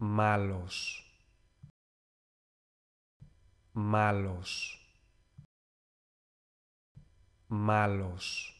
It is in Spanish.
malos, malos, malos.